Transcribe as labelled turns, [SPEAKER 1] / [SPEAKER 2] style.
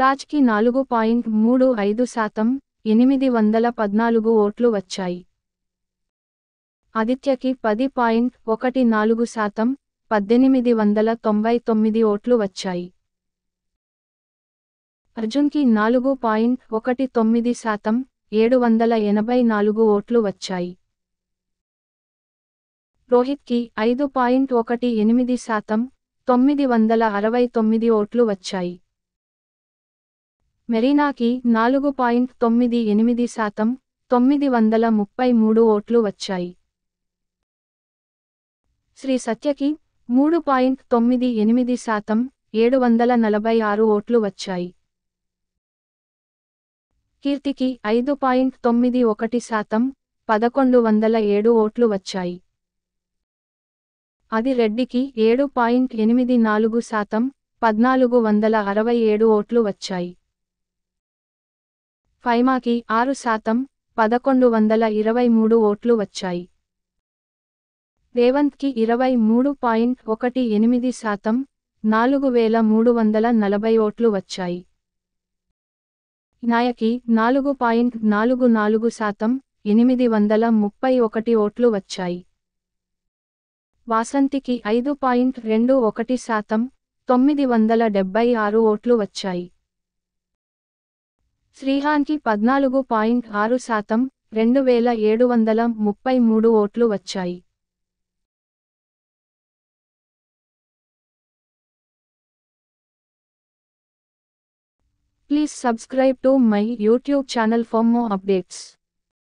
[SPEAKER 1] రాజ్కి నాలుగు పాయింట్ మూడు ఐదు శాతం ఎనిమిది వందల పద్నాలుగు ఓట్లు వచ్చాయి ఆదిత్యకి పది పాయింట్ ఒకటి నాలుగు శాతం పద్దెనిమిది వందల తొంభై తొమ్మిది ఓట్లు వచ్చాయి అర్జున్కి నాలుగు పాయింట్ ఒకటి తొమ్మిది శాతం ఏడు వందల ఎనభై నాలుగు ఓట్లు వచ్చాయి రోహిత్కి ఐదు పాయింట్ ఒకటి ఎనిమిది శాతం తొమ్మిది వందల అరవై తొమ్మిది ఓట్లు వచ్చాయి మెరీనాకి నాలుగు పాయింట్ తొమ్మిది ఎనిమిది శాతం తొమ్మిది వందల ముప్పై మూడు ఓట్లు వచ్చాయి శ్రీ సత్యకి మూడు పాయింట్ తొమ్మిది ఎనిమిది శాతం ఏడు వందల నలభై ఆరు ఓట్లు వచ్చాయి కీర్తికి ఐదు పాయింట్ తొమ్మిది ఒకటి శాతం పదకొండు వందల ఏడు ఓట్లు వచ్చాయి అది రెడ్డికి ఏడు పాయింట్ ఎనిమిది నాలుగు శాతం పద్నాలుగు వందల అరవై ఏడు ఓట్లు వచ్చాయి ఫైమాకి ఆరు శాతం పదకొండు వందల ఇరవై మూడు ఓట్లు వచ్చాయి రేవంత్కి ఇరవై మూడు పాయింట్ ఒకటి ఎనిమిది శాతం నాలుగు వేల మూడు వందల నలభై ఓట్లు వచ్చాయి నాయకి నాలుగు పాయింట్ నాలుగు నాలుగు శాతం ఎనిమిది వందల ముప్పై ఒకటి ఓట్లు వచ్చాయి వాసంతికి ఐదు పాయింట్ రెండు ఒకటి శాతం తొమ్మిది వందల డెబ్బై ఆరు ఓట్లు వచ్చాయి శ్రీహాన్కి పద్నాలుగు పాయింట్ ఆరు శాతం రెండు వేల ఏడు వందల ముప్పై మూడు ఓట్లు వచ్చాయి
[SPEAKER 2] please subscribe to my YouTube channel for more updates